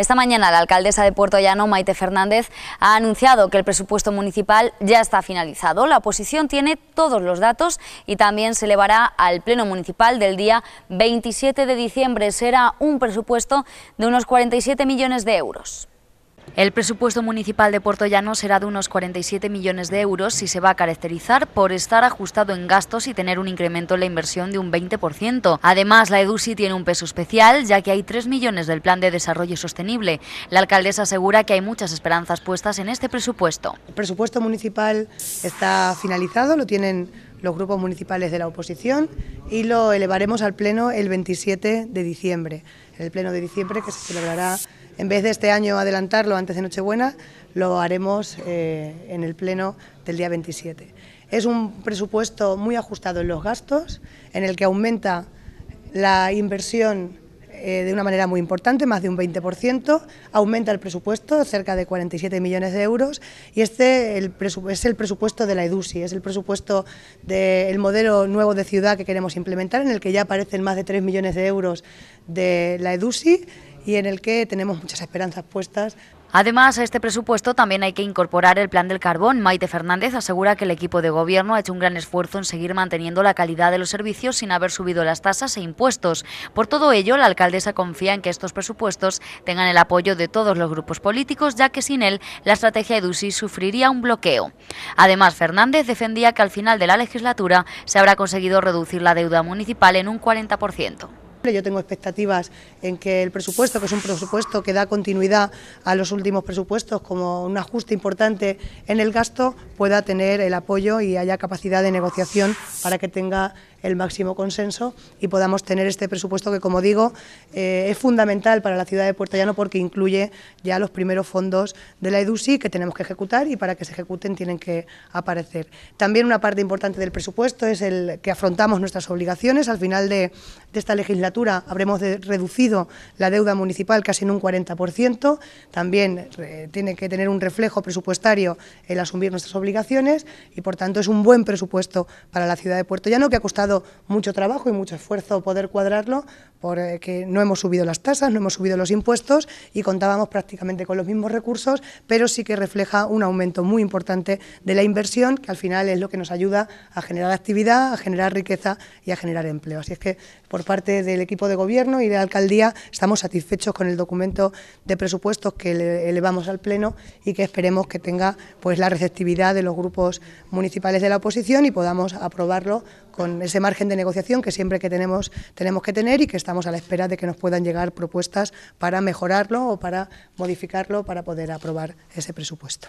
Esta mañana la alcaldesa de Puerto Llano, Maite Fernández, ha anunciado que el presupuesto municipal ya está finalizado. La oposición tiene todos los datos y también se elevará al Pleno Municipal del día 27 de diciembre. Será un presupuesto de unos 47 millones de euros. El presupuesto municipal de Puerto Llano será de unos 47 millones de euros y se va a caracterizar por estar ajustado en gastos y tener un incremento en la inversión de un 20%. Además, la EDUSI tiene un peso especial, ya que hay 3 millones del Plan de Desarrollo Sostenible. La alcaldesa asegura que hay muchas esperanzas puestas en este presupuesto. El presupuesto municipal está finalizado, lo tienen los grupos municipales de la oposición y lo elevaremos al Pleno el 27 de diciembre. El Pleno de diciembre que se celebrará en vez de este año adelantarlo antes de Nochebuena, lo haremos eh, en el Pleno del día 27. Es un presupuesto muy ajustado en los gastos, en el que aumenta la inversión eh, de una manera muy importante, más de un 20%, aumenta el presupuesto, cerca de 47 millones de euros, y este es el presupuesto de la EDUSI, es el presupuesto del modelo nuevo de ciudad que queremos implementar, en el que ya aparecen más de 3 millones de euros de la EDUSI, y en el que tenemos muchas esperanzas puestas. Además, a este presupuesto también hay que incorporar el plan del carbón. Maite Fernández asegura que el equipo de gobierno ha hecho un gran esfuerzo en seguir manteniendo la calidad de los servicios sin haber subido las tasas e impuestos. Por todo ello, la alcaldesa confía en que estos presupuestos tengan el apoyo de todos los grupos políticos, ya que sin él la estrategia de EDUSI sufriría un bloqueo. Además, Fernández defendía que al final de la legislatura se habrá conseguido reducir la deuda municipal en un 40%. Yo tengo expectativas en que el presupuesto, que es un presupuesto que da continuidad a los últimos presupuestos como un ajuste importante en el gasto, pueda tener el apoyo y haya capacidad de negociación para que tenga el máximo consenso y podamos tener este presupuesto que, como digo, eh, es fundamental para la ciudad de Puerto Llano porque incluye ya los primeros fondos de la EDUSI que tenemos que ejecutar y para que se ejecuten tienen que aparecer. También una parte importante del presupuesto es el que afrontamos nuestras obligaciones al final de, de esta legislatura habremos reducido la deuda municipal casi en un 40%, también eh, tiene que tener un reflejo presupuestario el asumir nuestras obligaciones y por tanto es un buen presupuesto para la ciudad de Puerto Llano que ha costado mucho trabajo y mucho esfuerzo poder cuadrarlo porque eh, no hemos subido las tasas, no hemos subido los impuestos y contábamos prácticamente con los mismos recursos, pero sí que refleja un aumento muy importante de la inversión, que al final es lo que nos ayuda a generar actividad, a generar riqueza y a generar empleo. Así es que por parte del equipo de gobierno y de la alcaldía estamos satisfechos con el documento de presupuestos que elevamos al Pleno y que esperemos que tenga pues, la receptividad de los grupos municipales de la oposición y podamos aprobarlo con ese margen de negociación que siempre que tenemos tenemos que tener y que estamos a la espera de que nos puedan llegar propuestas para mejorarlo o para modificarlo para poder aprobar ese presupuesto.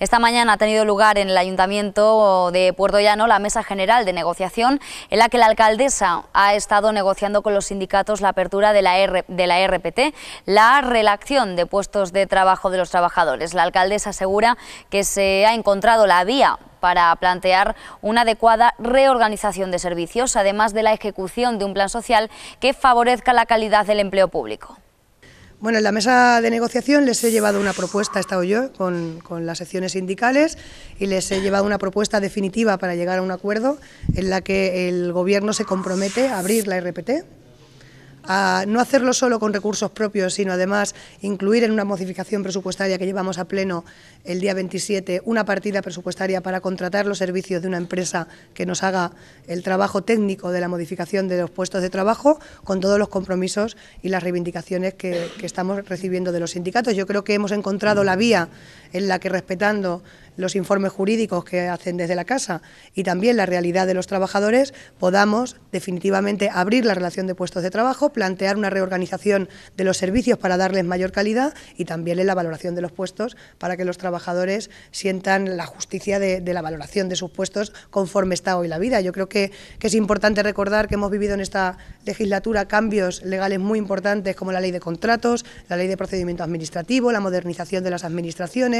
Esta mañana ha tenido lugar en el Ayuntamiento de Puerto Llano la mesa general de negociación en la que la alcaldesa ha estado negociando con los sindicatos la apertura de la, RPT, la relación de puestos de trabajo de los trabajadores. La alcaldesa asegura que se ha encontrado la vía para plantear una adecuada reorganización de servicios, además de la ejecución de un plan social que favorezca la calidad del empleo público. Bueno, en la mesa de negociación les he llevado una propuesta, he estado yo con, las secciones sindicales y les he llevado una propuesta definitiva para llegar a un acuerdo en la que el Gobierno se compromete a abrir la RPT, no hacerlo solo con recursos propios, sino además incluir en una modificación presupuestaria que llevamos a pleno el día 27 una partida presupuestaria para contratar los servicios de una empresa que nos haga el trabajo técnico de la modificación de los puestos de trabajo con todos los compromisos y las reivindicaciones que, que estamos recibiendo de los sindicatos. Yo creo que hemos encontrado la vía en la que respetando los informes jurídicos que hacen desde la casa y también la realidad de los trabajadores, podamos definitivamente abrir la relación de puestos de trabajo, plantear una reorganización de los servicios para darles mayor calidad y también en la valoración de los puestos para que los trabajadores sientan la justicia de, la valoración de sus puestos conforme está hoy la vida. Yo creo que es importante recordar que hemos vivido en esta legislatura cambios legales muy importantes como la ley de contratos, la ley de procedimiento administrativo, la modernización de las administraciones,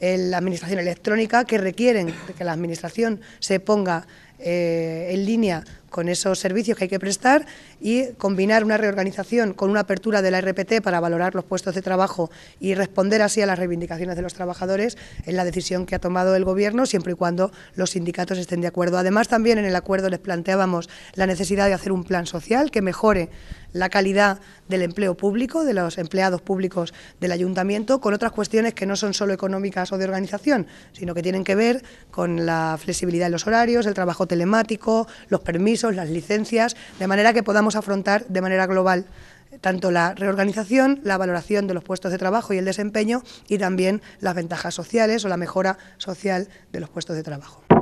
en la administración electrónica, que requieren que la administración se ponga eh, en línea con esos servicios que hay que prestar y combinar una reorganización con una apertura de la RPT para valorar los puestos de trabajo y responder así a las reivindicaciones de los trabajadores es la decisión que ha tomado el Gobierno, siempre y cuando los sindicatos estén de acuerdo. Además, también en el acuerdo les planteábamos la necesidad de hacer un plan social que mejore la calidad del empleo público, de los empleados públicos del ayuntamiento, con otras cuestiones que no son solo económicas o de organización, sino que tienen que ver con la flexibilidad de los horarios, el trabajo telemático, los permisos, las licencias, de manera que podamos afrontar de manera global tanto la reorganización, la valoración de los puestos de trabajo y el desempeño y también las ventajas sociales o la mejora social de los puestos de trabajo.